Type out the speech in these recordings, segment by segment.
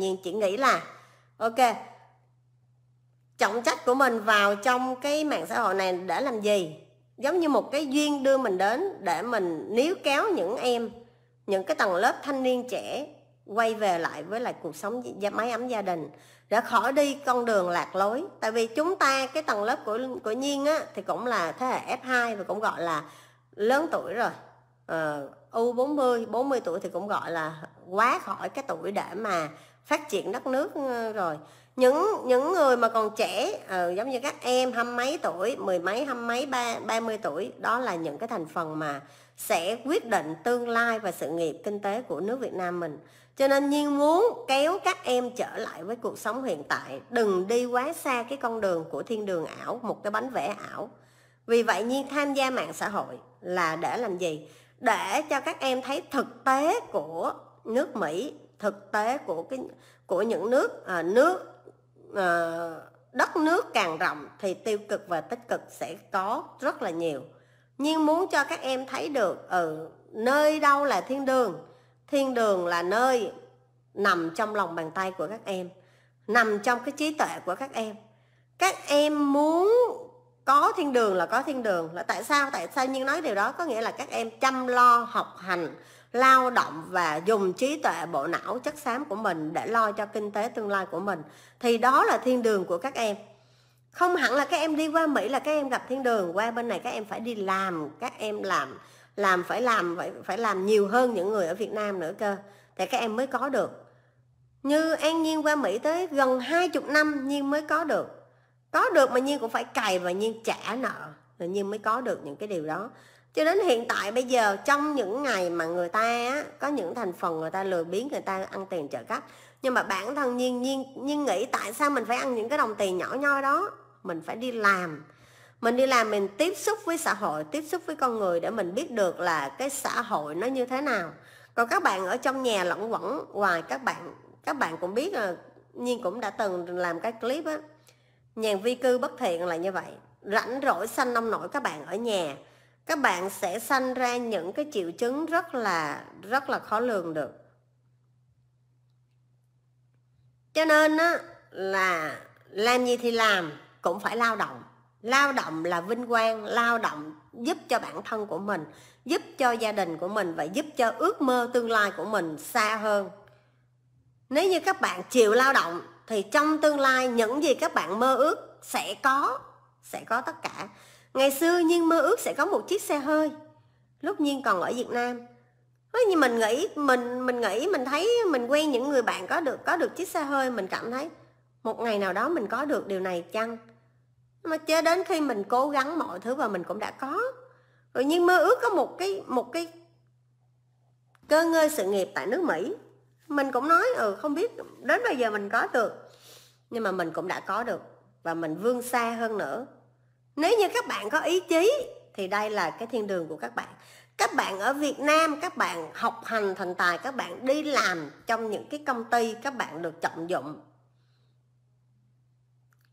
nhiên chị nghĩ là ok trọng trách của mình vào trong cái mạng xã hội này để làm gì giống như một cái duyên đưa mình đến để mình níu kéo những em những cái tầng lớp thanh niên trẻ quay về lại với lại cuộc sống gia máy ấm gia đình để khỏi đi con đường lạc lối tại vì chúng ta cái tầng lớp của của nhiên á thì cũng là thế hệ F2 và cũng gọi là lớn tuổi rồi ờ, U40 40 tuổi thì cũng gọi là quá khỏi cái tuổi để mà phát triển đất nước ừ, rồi những những người mà còn trẻ ừ, giống như các em hăm mấy tuổi mười mấy hăm mấy ba ba mươi tuổi đó là những cái thành phần mà sẽ quyết định tương lai và sự nghiệp kinh tế của nước Việt Nam mình cho nên nhiên muốn kéo các em trở lại với cuộc sống hiện tại đừng đi quá xa cái con đường của thiên đường ảo một cái bánh vẽ ảo vì vậy nhiên tham gia mạng xã hội là để làm gì để cho các em thấy thực tế của nước Mỹ thực tế của cái của những nước à, nước à, đất nước càng rộng thì tiêu cực và tích cực sẽ có rất là nhiều nhưng muốn cho các em thấy được ở ừ, nơi đâu là thiên đường thiên đường là nơi nằm trong lòng bàn tay của các em nằm trong cái trí tuệ của các em các em muốn có thiên đường là có thiên đường là tại sao tại sao nhưng nói điều đó có nghĩa là các em chăm lo học hành lao động và dùng trí tuệ bộ não chất xám của mình để lo cho kinh tế tương lai của mình thì đó là thiên đường của các em không hẳn là các em đi qua mỹ là các em gặp thiên đường qua bên này các em phải đi làm các em làm làm phải làm phải phải làm nhiều hơn những người ở việt nam nữa cơ thì các em mới có được như an nhiên qua mỹ tới gần hai chục năm nhiên mới có được có được mà nhiên cũng phải cày và nhiên trả nợ rồi nhiên mới có được những cái điều đó cho đến hiện tại bây giờ trong những ngày mà người ta á, có những thành phần người ta lừa biến người ta ăn tiền trợ cấp nhưng mà bản thân nhiên nhiên nhiên nghĩ tại sao mình phải ăn những cái đồng tiền nhỏ nhoi đó mình phải đi làm mình đi làm mình tiếp xúc với xã hội tiếp xúc với con người để mình biết được là cái xã hội nó như thế nào còn các bạn ở trong nhà lẫn quẩn hoài các bạn các bạn cũng biết là nhiên cũng đã từng làm cái clip á nhàn vi cư bất thiện là như vậy rảnh rỗi xanh nông nổi các bạn ở nhà các bạn sẽ sanh ra những cái triệu chứng rất là rất là khó lường được cho nên á, là làm gì thì làm cũng phải lao động lao động là vinh quang lao động giúp cho bản thân của mình giúp cho gia đình của mình và giúp cho ước mơ tương lai của mình xa hơn nếu như các bạn chịu lao động thì trong tương lai những gì các bạn mơ ước sẽ có sẽ có tất cả Ngày xưa Nhiên mơ ước sẽ có một chiếc xe hơi. Lúc Nhiên còn ở Việt Nam, như mình nghĩ mình mình nghĩ mình thấy mình quen những người bạn có được có được chiếc xe hơi mình cảm thấy một ngày nào đó mình có được điều này chăng mà cho đến khi mình cố gắng mọi thứ và mình cũng đã có tự nhiên mơ ước có một cái một cái cơ ngơi sự nghiệp tại nước mỹ mình cũng nói ừ không biết đến bây giờ mình có được nhưng mà mình cũng đã có được và mình vươn xa hơn nữa nếu như các bạn có ý chí thì đây là cái thiên đường của các bạn các bạn ở Việt Nam các bạn học hành thành tài các bạn đi làm trong những cái công ty các bạn được trọng dụng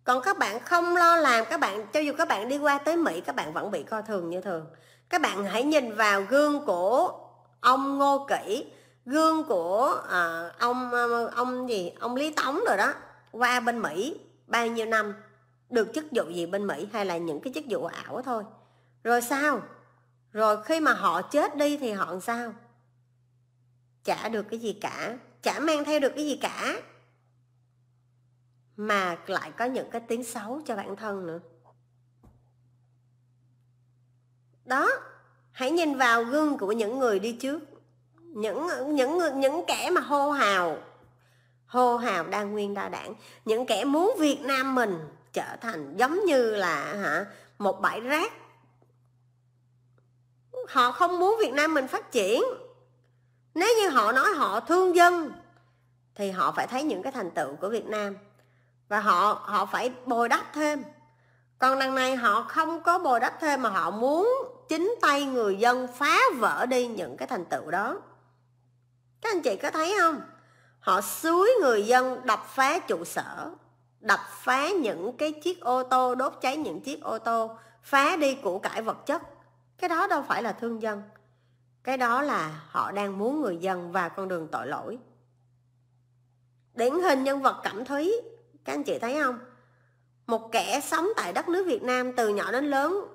còn các bạn không lo làm các bạn cho dù các bạn đi qua tới Mỹ các bạn vẫn bị coi thường như thường các bạn hãy nhìn vào gương của ông Ngô Kỷ gương của à, ông ờ, ông gì ông Lý Tống rồi đó qua bên Mỹ bao nhiêu năm được chức vụ gì bên Mỹ hay là những cái chức vụ ảo thôi. Rồi sao? Rồi khi mà họ chết đi thì họ làm sao? Chả được cái gì cả, chả mang theo được cái gì cả. Mà lại có những cái tiếng xấu cho bản thân nữa. Đó, hãy nhìn vào gương của những người đi trước. Những những những kẻ mà hô hào hô hào đa nguyên đa đảng những kẻ muốn việt nam mình trở thành giống như là hả một bãi rác họ không muốn việt nam mình phát triển nếu như họ nói họ thương dân thì họ phải thấy những cái thành tựu của việt nam và họ họ phải bồi đắp thêm còn đằng này họ không có bồi đắp thêm mà họ muốn chính tay người dân phá vỡ đi những cái thành tựu đó các anh chị có thấy không họ suối người dân đập phá trụ sở phá những cái chiếc ô tô đốt cháy những chiếc ô tô phá đi củ cải vật chất cái đó đâu phải là thương dân cái đó là họ đang muốn người dân vào con đường tội lỗi điển hình nhân vật cẩm thúy các anh chị thấy không một kẻ sống tại đất nước việt nam từ nhỏ đến lớn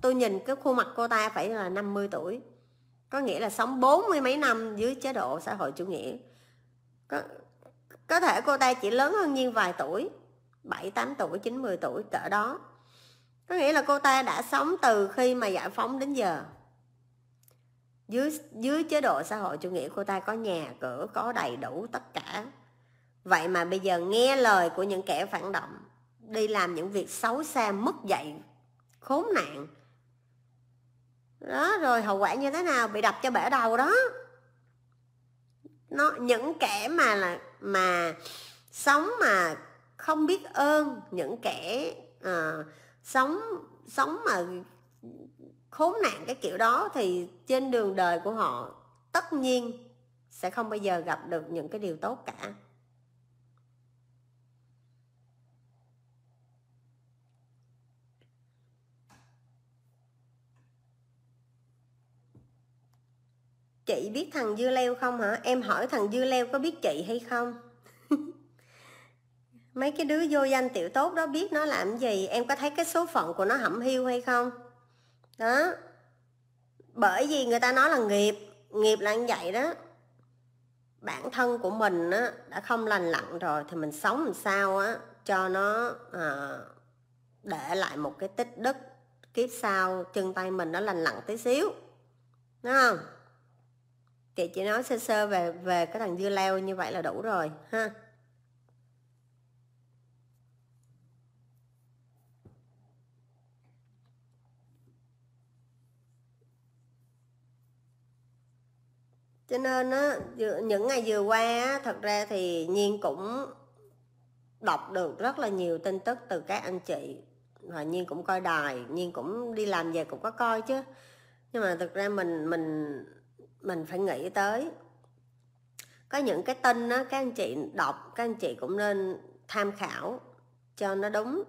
tôi nhìn cái khuôn mặt cô ta phải là 50 tuổi có nghĩa là sống bốn mươi mấy năm dưới chế độ xã hội chủ nghĩa có, có thể cô ta chỉ lớn hơn nhiên vài tuổi 7, 8 tuổi, 9, 10 tuổi cỡ đó. Có nghĩa là cô ta đã sống từ khi mà giải phóng đến giờ. Dưới dưới chế độ xã hội chủ nghĩa cô ta có nhà cửa, có đầy đủ tất cả. Vậy mà bây giờ nghe lời của những kẻ phản động đi làm những việc xấu xa mất dạy khốn nạn đó rồi hậu quả như thế nào bị đập cho bể đầu đó nó những kẻ mà là mà sống mà không biết ơn những kẻ à, sống sống mà khốn nạn cái kiểu đó thì trên đường đời của họ tất nhiên sẽ không bao giờ gặp được những cái điều tốt cả chị biết thằng dưa leo không hả em hỏi thằng dưa leo có biết chị hay không mấy cái đứa vô danh tiểu tốt đó biết nó làm gì em có thấy cái số phận của nó hẩm hiu hay không đó bởi vì người ta nói là nghiệp nghiệp là như vậy đó bản thân của mình á, đã không lành lặn rồi thì mình sống làm sao á cho nó à, để lại một cái tích đức kiếp sau chân tay mình nó lành lặn tí xíu đúng không chị chỉ nói sơ sơ về về cái thằng dưa leo như vậy là đủ rồi ha cho nên á những ngày vừa qua thật ra thì nhiên cũng đọc được rất là nhiều tin tức từ các anh chị và nhiên cũng coi đài nhiên cũng đi làm về cũng có coi chứ nhưng mà thực ra mình mình mình phải nghĩ tới có những cái tin á các anh chị đọc các anh chị cũng nên tham khảo cho nó đúng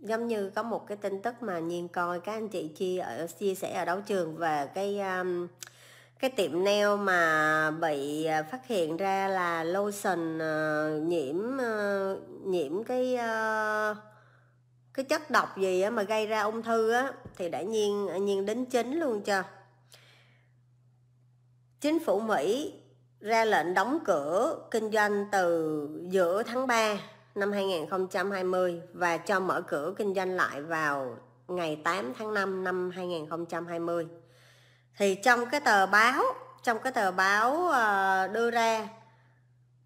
giống như có một cái tin tức mà nhiên coi các anh chị chia ở chia sẻ ở đấu trường về cái um, cái tiệm nail mà bị à, phát hiện ra là lotion ờ, nhiễm ờ, nhiễm cái ờ, cái chất độc gì á mà gây ra ung thư á thì đã nhiên à, nhiên đến chính luôn cho chính phủ Mỹ ra lệnh đóng cửa kinh doanh từ giữa tháng 3 năm 2020 và cho mở cửa kinh doanh lại vào ngày 8 tháng 5 năm 2020 thì trong cái tờ báo trong cái tờ báo ờ, đưa ra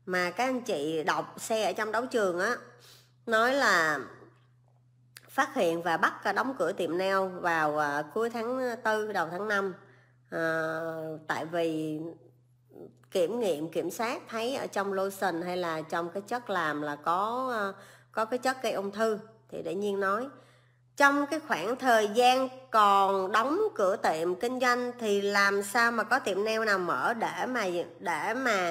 mà các anh chị đọc xe ở trong đấu trường á nói là phát hiện và bắt đóng cửa tiệm nail vào ờ, cuối tháng 4 đầu tháng 5 à, ờ, tại vì kiểm nghiệm kiểm soát thấy ở trong lotion hay là trong cái chất làm là có có cái chất gây ung thư thì để nhiên nói trong cái khoảng thời gian còn đóng cửa tiệm kinh doanh thì làm sao mà có tiệm nail nào mở để mà để mà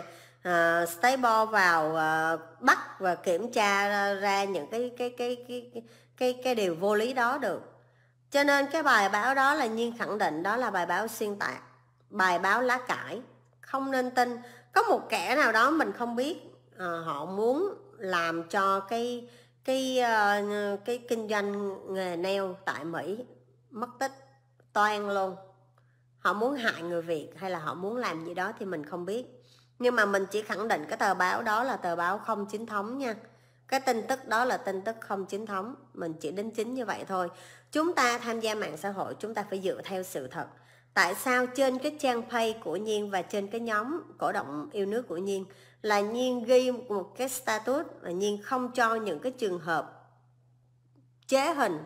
uh, stable vào uh, bắt và kiểm tra ra những cái cái cái cái cái cái, điều vô lý đó được cho nên cái bài báo đó là nhiên khẳng định đó là bài báo xuyên tạc bài báo lá cải không nên tin có một kẻ nào đó mình không biết uh, họ muốn làm cho cái cái ờ, cái kinh doanh nghề nail tại Mỹ mất tích toan luôn họ muốn hại người Việt hay là họ muốn làm gì đó thì mình không biết nhưng mà mình chỉ khẳng định cái tờ báo đó là tờ báo không chính thống nha cái tin tức đó là tin tức không chính thống mình chỉ đính chính như vậy thôi chúng ta tham gia mạng xã hội chúng ta phải dựa theo sự thật tại sao trên cái trang Pay của nhiên và trên cái nhóm cổ động yêu nước của nhiên là nhiên ghi một cái status và nhiên không cho những cái trường hợp chế hình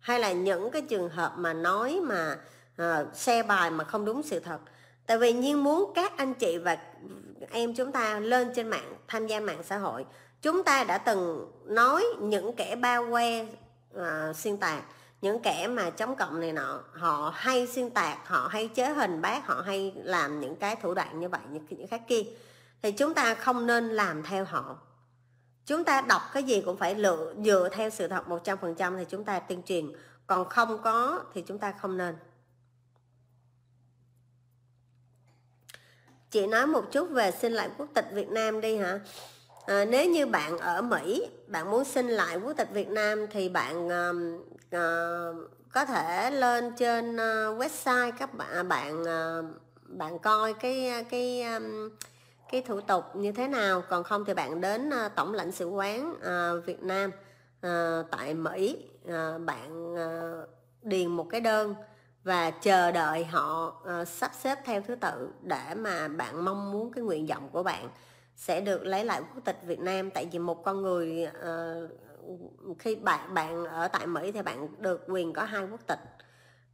hay là những cái trường hợp mà nói mà uh, ờ, xe bài mà không đúng sự thật tại vì nhiên muốn các anh chị và em chúng ta lên trên mạng tham gia mạng xã hội chúng ta đã từng nói những kẻ bao que uh, xuyên tạc những kẻ mà chống cộng này nọ họ hay xuyên tạc họ hay chế hình bác họ hay làm những cái thủ đoạn như vậy như những khác kia thì chúng ta không nên làm theo họ chúng ta đọc cái gì cũng phải lựa dựa theo sự thật 100% thì chúng ta tuyên truyền còn không có thì chúng ta không nên chị nói một chút về xin lại quốc tịch Việt Nam đi hả à, nếu như bạn ở Mỹ bạn muốn xin lại quốc tịch Việt Nam thì bạn uh, uh, có thể lên trên ờ, website các bạn à, bạn ờ, bạn coi cái cái um, cái thủ tục như thế nào còn không thì bạn đến ờ, tổng lãnh sự quán ờ, Việt Nam ờ, tại Mỹ bạn điền một cái đơn và chờ đợi họ sắp xếp theo thứ tự để mà bạn mong muốn cái nguyện vọng của bạn sẽ được lấy lại quốc tịch Việt Nam tại vì một con người khi bạn bạn ở tại Mỹ thì bạn được quyền có hai quốc tịch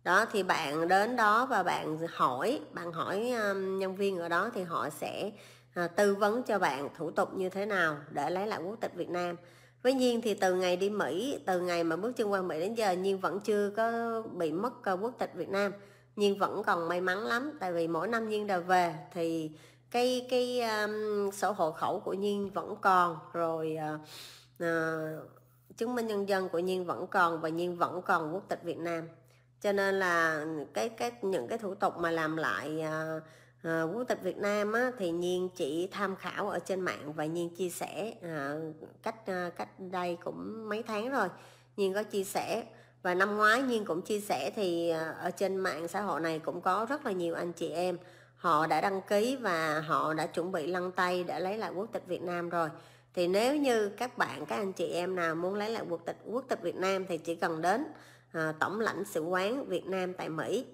đó thì bạn đến đó và bạn hỏi bạn hỏi nhân viên ở đó thì họ sẽ À, tư vấn cho bạn thủ tục như thế nào để lấy lại quốc tịch Việt Nam với nhiên thì từ ngày đi Mỹ từ ngày mà bước chân qua Mỹ đến giờ nhiên vẫn chưa có bị mất ờ, quốc tịch Việt Nam nhiên vẫn còn may mắn lắm tại vì mỗi năm nhiên đều về thì cái cái um, sổ hộ khẩu của nhiên vẫn còn rồi uh, uh, chứng minh nhân dân của nhiên vẫn còn và nhiên vẫn còn quốc tịch Việt Nam cho nên là cái cái những cái thủ tục mà làm lại uh, à, quốc tịch Việt Nam á, thì Nhiên chỉ tham khảo ở trên mạng và Nhiên chia sẻ à, cách à, cách đây cũng mấy tháng rồi Nhiên có chia sẻ và năm ngoái Nhiên cũng chia sẻ thì à, ở trên mạng xã hội này cũng có rất là nhiều anh chị em họ đã đăng ký và họ đã chuẩn bị lăn tay để lấy lại quốc tịch Việt Nam rồi thì nếu như các bạn các anh chị em nào muốn lấy lại quốc tịch quốc tịch Việt Nam thì chỉ cần đến à, tổng lãnh sự quán Việt Nam tại Mỹ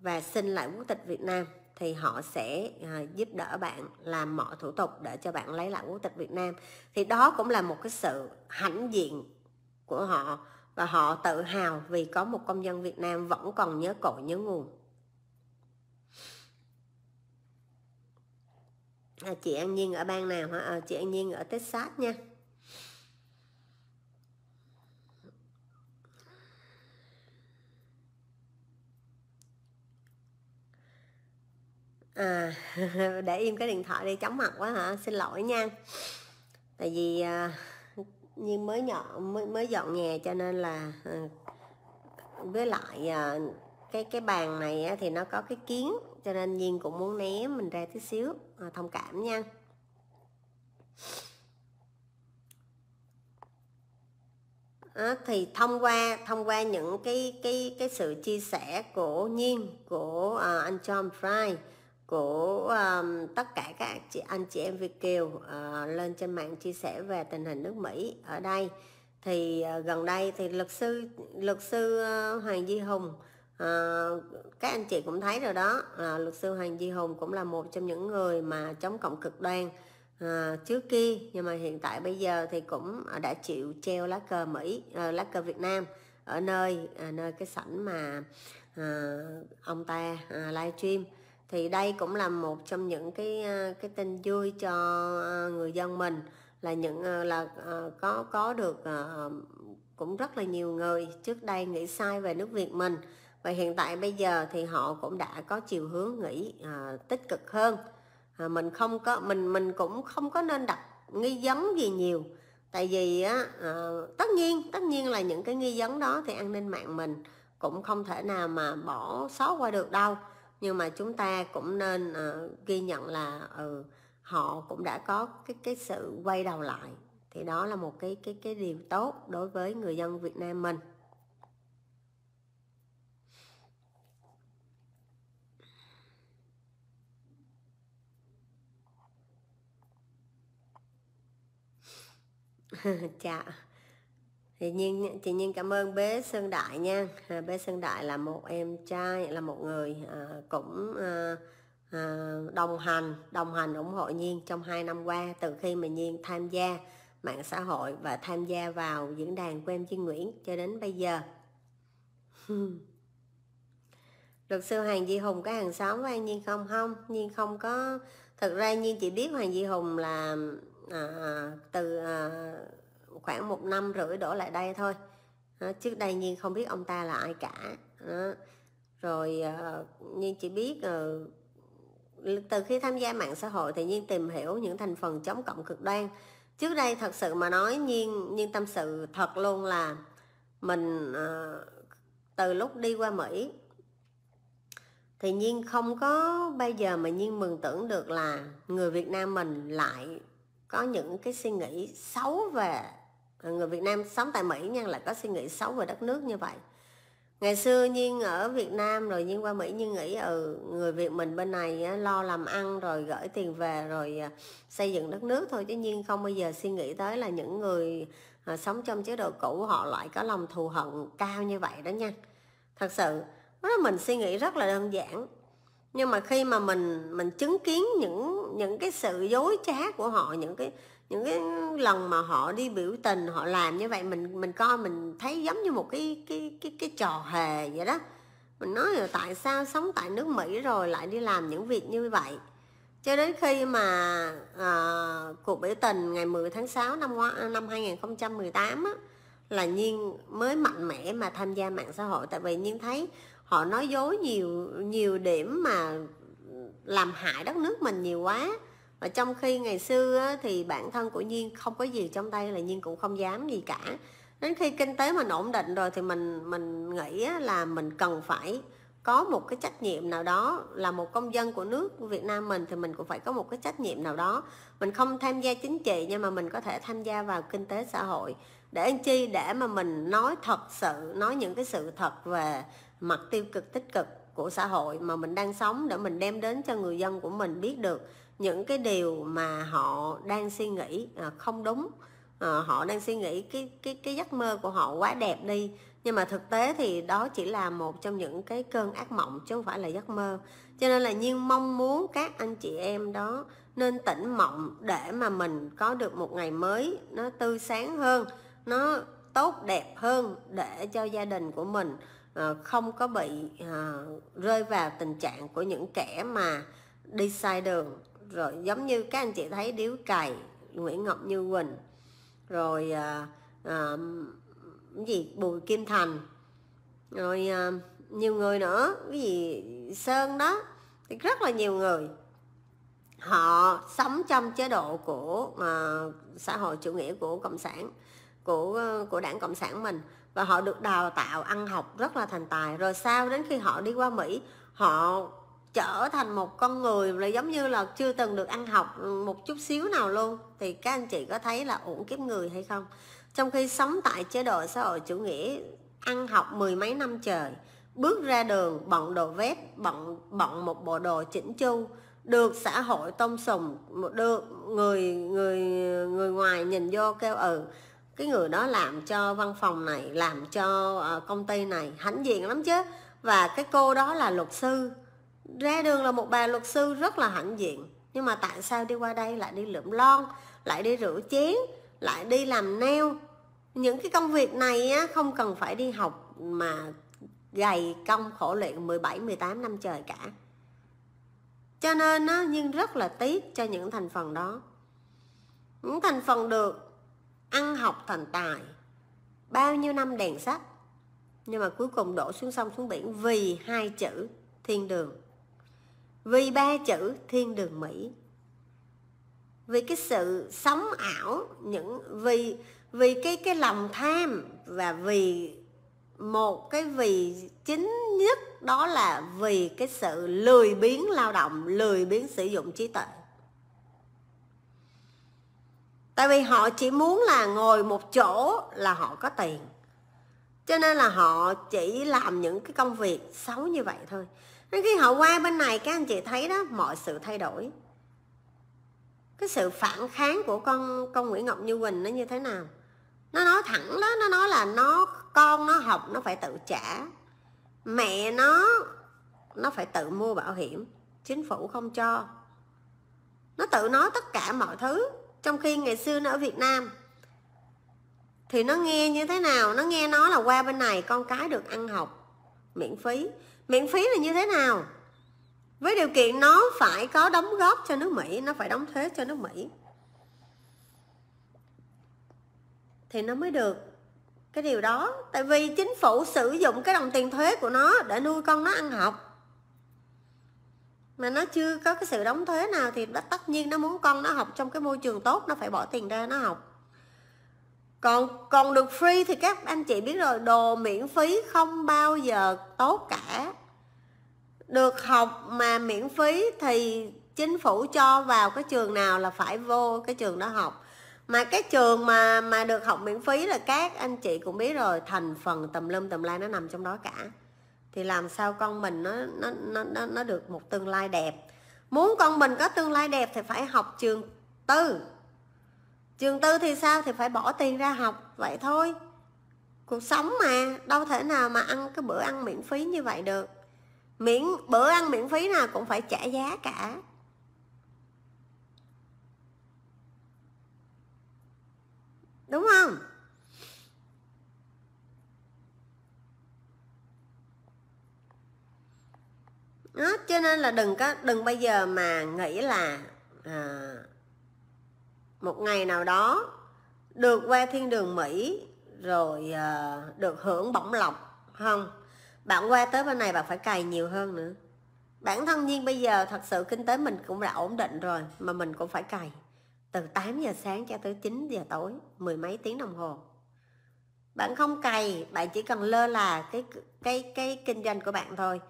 và xin lại quốc tịch Việt Nam thì họ sẽ à, giúp đỡ bạn làm mọi thủ tục để cho bạn lấy lại quốc tịch Việt Nam thì đó cũng là một cái sự hãnh diện của họ và họ tự hào vì có một công dân Việt Nam vẫn còn nhớ cội nhớ nguồn à, chị An Nhiên ở bang nào hả à, chị An Nhiên ở Texas nha à để im cái điện thoại đi chóng mặt quá hả xin lỗi nha tại vì à, như mới nhỏ mới, mới dọn nhà cho nên là à, với lại à, cái cái bàn này thì nó có cái kiến cho nên nhiên cũng muốn né mình ra tí xíu à, thông cảm nha à, thì thông qua thông qua những cái cái cái sự chia sẻ của nhiên của à, anh John Fry của um, tất cả các chị, anh chị em Việt kiều uh, lên trên mạng chia sẻ về tình hình nước Mỹ ở đây thì uh, gần đây thì luật sư luật sư uh, Hoàng Duy Hùng À, các anh chị cũng thấy rồi đó à, luật sư Hoàng Duy Hùng cũng là một trong những người mà chống cộng cực đoan à, trước kia nhưng mà hiện tại bây giờ thì cũng đã chịu treo lá cờ Mỹ à, lá cờ Việt Nam ở nơi à, nơi cái sảnh mà à, ông ta à, livestream thì đây cũng là một trong những cái à, cái tin vui cho à, người dân mình là những à, là có có được cũng rất là nhiều người trước đây nghĩ sai về nước Việt mình và hiện tại bây giờ thì họ cũng đã có chiều hướng nghĩ à, tích cực hơn à, mình không có mình mình cũng không có nên đặt nghi vấn gì nhiều tại vì á, à, tất nhiên tất nhiên là những cái nghi vấn đó thì an ninh mạng mình cũng không thể nào mà bỏ sót qua được đâu nhưng mà chúng ta cũng nên uh, ghi nhận là ừ, họ cũng đã có cái cái sự quay đầu lại thì đó là một cái cái cái điều tốt đối với người dân Việt Nam mình chào thì nhiên chị nhiên cảm ơn bé sơn đại nha à, bé sơn đại là một em trai là một người à, cũng à, à, đồng hành đồng hành ủng hộ nhiên trong hai năm qua từ khi mà nhiên tham gia mạng xã hội và tham gia vào diễn đàn của em Duy Nguyễn cho đến bây giờ. Luật sư Hoàng Di Hùng có hàng xóm với An Nhiên không? Không, Nhiên không có... Thật ra Nhiên chỉ biết Hoàng Di Hùng là à, từ à, khoảng một năm rưỡi đổ lại đây thôi đó, trước đây nhiên không biết ông ta là ai cả đó. rồi uh, ờ, nhiên chỉ biết uh, từ khi tham gia mạng xã hội thì nhiên tìm hiểu những thành phần chống cộng cực đoan trước đây thật sự mà nói nhiên nhưng tâm sự thật luôn là mình uh, từ lúc đi qua mỹ thì nhiên không có bây giờ mà nhiên mừng tưởng được là người việt nam mình lại có những cái suy nghĩ xấu về À, người Việt Nam sống tại Mỹ nha là có suy nghĩ xấu về đất nước như vậy ngày xưa nhiên ở Việt Nam rồi nhiên qua Mỹ nhiên nghĩ ừ người Việt mình bên này á, lo làm ăn rồi gửi tiền về rồi à, xây dựng đất nước thôi chứ nhiên không bao giờ suy nghĩ tới là những người à, sống trong chế độ cũ họ lại có lòng thù hận cao như vậy đó nha thật sự đó mình suy nghĩ rất là đơn giản nhưng mà khi mà mình mình chứng kiến những những cái sự dối trá của họ những cái những cái lần mà họ đi biểu tình họ làm như vậy mình mình coi mình thấy giống như một cái cái cái cái trò hề vậy đó mình nói là tại sao sống tại nước mỹ rồi lại đi làm những việc như vậy cho đến khi mà à, cuộc biểu tình ngày 10 tháng 6 năm à, năm 2018 á, là Nhiên mới mạnh mẽ mà tham gia mạng xã hội tại vì Nhiên thấy họ nói dối nhiều nhiều điểm mà làm hại đất nước mình nhiều quá và trong khi ngày xưa thì bản thân của nhiên không có gì trong tay là nhiên cũng không dám gì cả đến khi kinh tế mình ổn định rồi thì mình mình nghĩ là mình cần phải có một cái trách nhiệm nào đó là một công dân của nước Việt Nam mình thì mình cũng phải có một cái trách nhiệm nào đó mình không tham gia chính trị nhưng mà mình có thể tham gia vào kinh tế xã hội để anh chi để mà mình nói thật sự nói những cái sự thật về mặt tiêu cực tích cực của xã hội mà mình đang sống để mình đem đến cho người dân của mình biết được những cái điều mà họ đang suy nghĩ à, không đúng à, họ đang suy nghĩ cái cái cái giấc mơ của họ quá đẹp đi nhưng mà thực tế thì đó chỉ là một trong những cái cơn ác mộng chứ không phải là giấc mơ cho nên là nhiên mong muốn các anh chị em đó nên tỉnh mộng để mà mình có được một ngày mới nó tươi sáng hơn nó tốt đẹp hơn để cho gia đình của mình à, không có bị rơi vào tình trạng của những kẻ mà đi sai đường rồi giống như các anh chị thấy điếu cày nguyễn ngọc như quỳnh rồi à, à, gì bùi kim thành rồi à, nhiều người nữa cái gì sơn đó thì rất là nhiều người họ sống trong chế độ của à, xã hội chủ nghĩa của cộng sản của à, của đảng cộng sản mình và họ được đào tạo ăn học rất là thành tài rồi sau đến khi họ đi qua mỹ họ trở thành một con người là giống như là chưa từng được ăn học một chút xíu nào luôn thì các anh chị có thấy là uổng kiếp người hay không trong khi sống tại chế độ xã hội chủ nghĩa ăn học mười mấy năm trời bước ra đường bận đồ vét bận bận một bộ đồ chỉnh chu được xã hội tôn sùng được người người người ngoài nhìn vô kêu ừ cái người đó làm cho văn phòng này làm cho ờ, công ty này hãnh diện lắm chứ và cái cô đó là luật sư ra đường là một bà luật sư rất là hạnh diện nhưng mà tại sao đi qua đây lại đi lượm lon lại đi rửa chén lại đi làm neo những cái công việc này á, không cần phải đi học mà gầy công khổ luyện 17 18 năm trời cả cho nên á, nhưng rất là tiếc cho những thành phần đó những thành phần được ăn học thành tài bao nhiêu năm đèn sách nhưng mà cuối cùng đổ xuống sông xuống biển vì hai chữ thiên đường vì ba chữ thiên đường mỹ vì cái sự sống ảo những vì vì cái cái lòng tham và vì một cái vì chính nhất đó là vì cái sự lười biếng lao động lười biếng sử dụng trí tuệ tại vì họ chỉ muốn là ngồi một chỗ là họ có tiền cho nên là họ chỉ làm những cái công việc xấu như vậy thôi nên khi họ qua bên này các anh chị thấy đó mọi sự thay đổi cái sự phản kháng của con con Nguyễn Ngọc Như Quỳnh nó như thế nào nó nói thẳng đó nó nói là nó con nó học nó phải tự trả mẹ nó nó phải tự mua bảo hiểm chính phủ không cho nó tự nói tất cả mọi thứ trong khi ngày xưa nó ở Việt Nam thì nó nghe như thế nào nó nghe nó là qua bên này con cái được ăn học miễn phí miễn phí là như thế nào với điều kiện nó phải có đóng góp cho nước mỹ nó phải đóng thuế cho nước mỹ thì nó mới được cái điều đó tại vì chính phủ sử dụng cái đồng tiền thuế của nó để nuôi con nó ăn học mà nó chưa có cái sự đóng thuế nào thì tất nhiên nó muốn con nó học trong cái môi trường tốt nó phải bỏ tiền ra nó học còn còn được free thì các anh chị biết rồi đồ miễn phí không bao giờ tốt cả được học mà miễn phí thì chính phủ cho vào cái trường nào là phải vô cái trường đó học mà cái trường mà mà được học miễn phí là các anh chị cũng biết rồi thành phần tùm lum tùm la nó nằm trong đó cả thì làm sao con mình nó nó nó nó, nó được một tương lai đẹp muốn con mình có tương lai đẹp thì phải học trường tư trường tư thì sao thì phải bỏ tiền ra học vậy thôi cuộc sống mà đâu thể nào mà ăn cái bữa ăn miễn phí như vậy được miễn bữa ăn miễn phí nào cũng phải trả giá cả đúng không đó cho nên là đừng có đừng bây giờ mà nghĩ là à, một ngày nào đó được qua thiên đường Mỹ rồi ờ, được hưởng bổng lộc không bạn qua tới bên này bạn phải cày nhiều hơn nữa bản thân nhiên bây giờ thật sự kinh tế mình cũng đã ổn định rồi mà mình cũng phải cày từ 8 giờ sáng cho tới 9 giờ tối mười mấy tiếng đồng hồ bạn không cày bạn chỉ cần lơ là cái cái cái kinh doanh của bạn thôi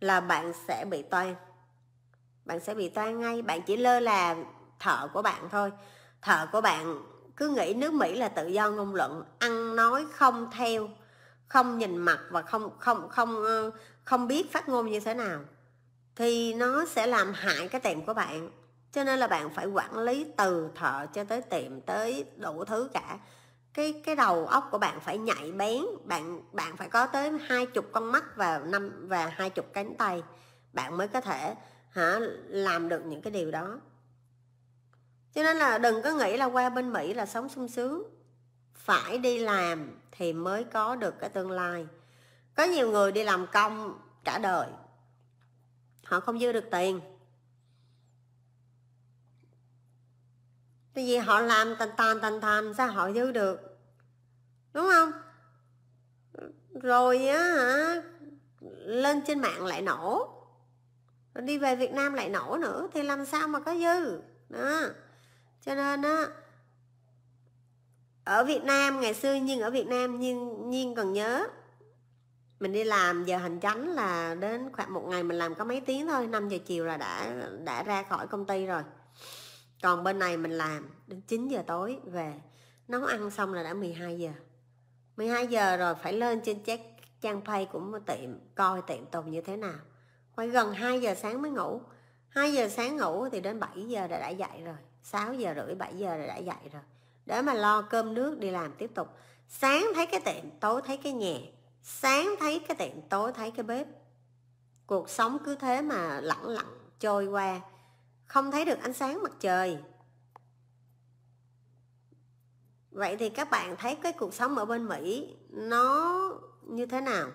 là bạn sẽ bị toan bạn sẽ bị toan ngay bạn chỉ lơ là thợ của bạn thôi thợ của bạn cứ nghĩ nước mỹ là tự do ngôn luận ăn nói không theo không nhìn mặt và không không không ờ, không biết phát ngôn như thế nào thì nó sẽ làm hại cái tiệm của bạn cho nên là bạn phải quản lý từ thợ cho tới tiệm tới đủ thứ cả cái cái đầu óc của bạn phải nhạy bén bạn bạn phải có tới hai chục con mắt và năm và hai chục cánh tay bạn mới có thể hả làm được những cái điều đó cho nên là đừng có nghĩ là qua bên mỹ là sống sung sướng phải đi làm thì mới có được cái tương lai có nhiều người đi làm công cả đời họ không dư được tiền tại vì họ làm tàn tàn tàn tàn sao họ dư được đúng không rồi á hả lên trên mạng lại nổ rồi đi về việt nam lại nổ nữa thì làm sao mà có dư đó cho nên á ở Việt Nam ngày xưa nhưng ở Việt Nam nhưng nhiên còn nhớ mình đi làm giờ hành chánh là đến khoảng một ngày mình làm có mấy tiếng thôi 5 giờ chiều là đã đã ra khỏi công ty rồi còn bên này mình làm đến 9 giờ tối về nấu ăn xong là đã 12 giờ 12 giờ rồi phải lên trên check trang pay của tiệm coi tiệm tùng như thế nào phải gần 2 giờ sáng mới ngủ 2 giờ sáng ngủ thì đến 7 giờ đã đã dậy rồi 6 giờ rưỡi 7 giờ là đã dậy rồi để mà lo cơm nước đi làm tiếp tục sáng thấy cái tiệm tối thấy cái nhà sáng thấy cái tiệm tối thấy cái bếp cuộc sống cứ thế mà lẳng lặng trôi qua không thấy được ánh sáng mặt trời vậy thì các bạn thấy cái cuộc sống ở bên mỹ nó như thế nào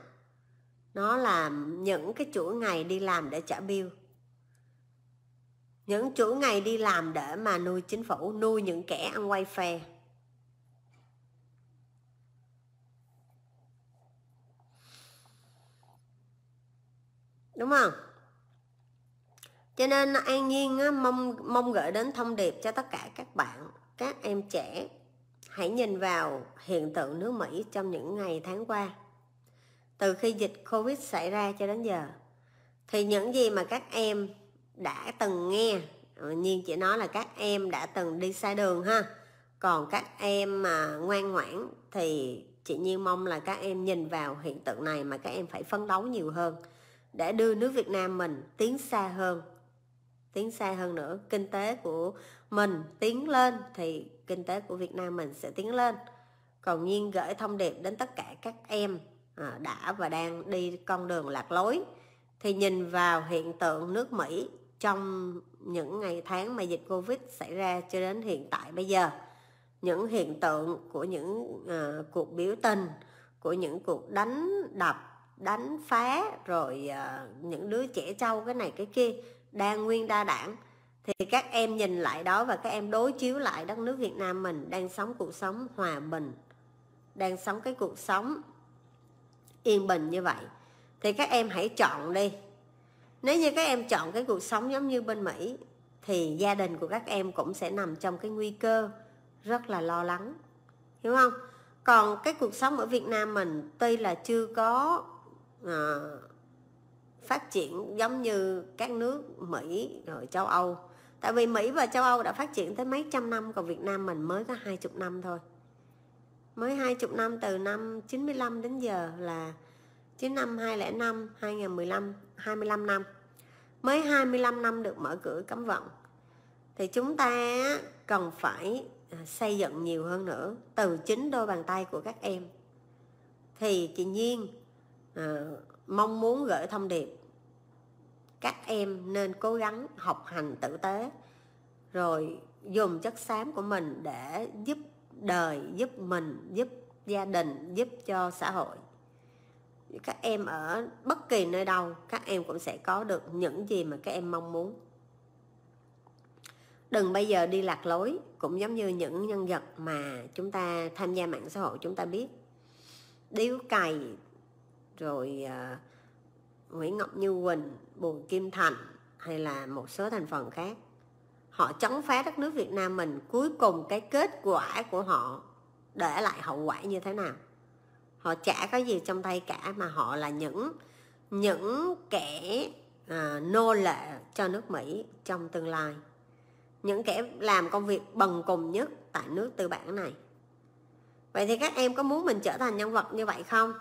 nó làm những cái chuỗi ngày đi làm để trả bill những chủ ngày đi làm để mà nuôi chính phủ nuôi những kẻ ăn quay phe đúng không cho nên an nhiên á, mong mong gửi đến thông điệp cho tất cả các bạn các em trẻ hãy nhìn vào hiện tượng nước mỹ trong những ngày tháng qua từ khi dịch covid xảy ra cho đến giờ thì những gì mà các em đã từng nghe nhiên chỉ nói là các em đã từng đi sai đường ha còn các em mà ngoan ngoãn thì chị nhiên mong là các em nhìn vào hiện tượng này mà các em phải phấn đấu nhiều hơn để đưa nước việt nam mình tiến xa hơn tiến xa hơn nữa kinh tế của mình tiến lên thì kinh tế của việt nam mình sẽ tiến lên còn nhiên gửi thông điệp đến tất cả các em à, đã và đang đi con đường lạc lối thì nhìn vào hiện tượng nước mỹ trong những ngày tháng mà dịch covid xảy ra cho đến hiện tại bây giờ những hiện tượng của những uh, cuộc biểu tình của những cuộc đánh đập đánh phá rồi uh, những đứa trẻ trâu cái này cái kia đa nguyên đa đảng thì các em nhìn lại đó và các em đối chiếu lại đất nước Việt Nam mình đang sống cuộc sống hòa bình đang sống cái cuộc sống yên bình như vậy thì các em hãy chọn đi nếu như các em chọn cái cuộc sống giống như bên mỹ thì gia đình của các em cũng sẽ nằm trong cái nguy cơ rất là lo lắng hiểu không còn cái cuộc sống ở việt nam mình tuy là chưa có à, phát triển giống như các nước mỹ rồi châu âu tại vì mỹ và châu âu đã phát triển tới mấy trăm năm còn việt nam mình mới có hai chục năm thôi mới hai chục năm từ năm 95 đến giờ là chín năm 2005 2015 25 năm mới 25 năm được mở cửa cấm vận thì chúng ta cần phải à, xây dựng nhiều hơn nữa từ chính đôi bàn tay của các em thì chị nhiên à, mong muốn gửi thông điệp các em nên cố gắng học hành tử tế rồi dùng chất xám của mình để giúp đời giúp mình giúp gia đình giúp cho xã hội các em ở bất kỳ nơi đâu các em cũng sẽ có được những gì mà các em mong muốn đừng bây giờ đi lạc lối cũng giống như những nhân vật mà chúng ta tham gia mạng xã hội chúng ta biết điếu cày rồi uh, nguyễn ngọc như quỳnh bùi kim thành hay là một số thành phần khác họ chống phá đất nước việt nam mình cuối cùng cái kết quả của họ để lại hậu quả như thế nào họ chả có gì trong tay cả mà họ là những những kẻ à, nô lệ cho nước Mỹ trong tương lai những kẻ làm công việc bần cùng nhất tại nước tư bản này vậy thì các em có muốn mình trở thành nhân vật như vậy không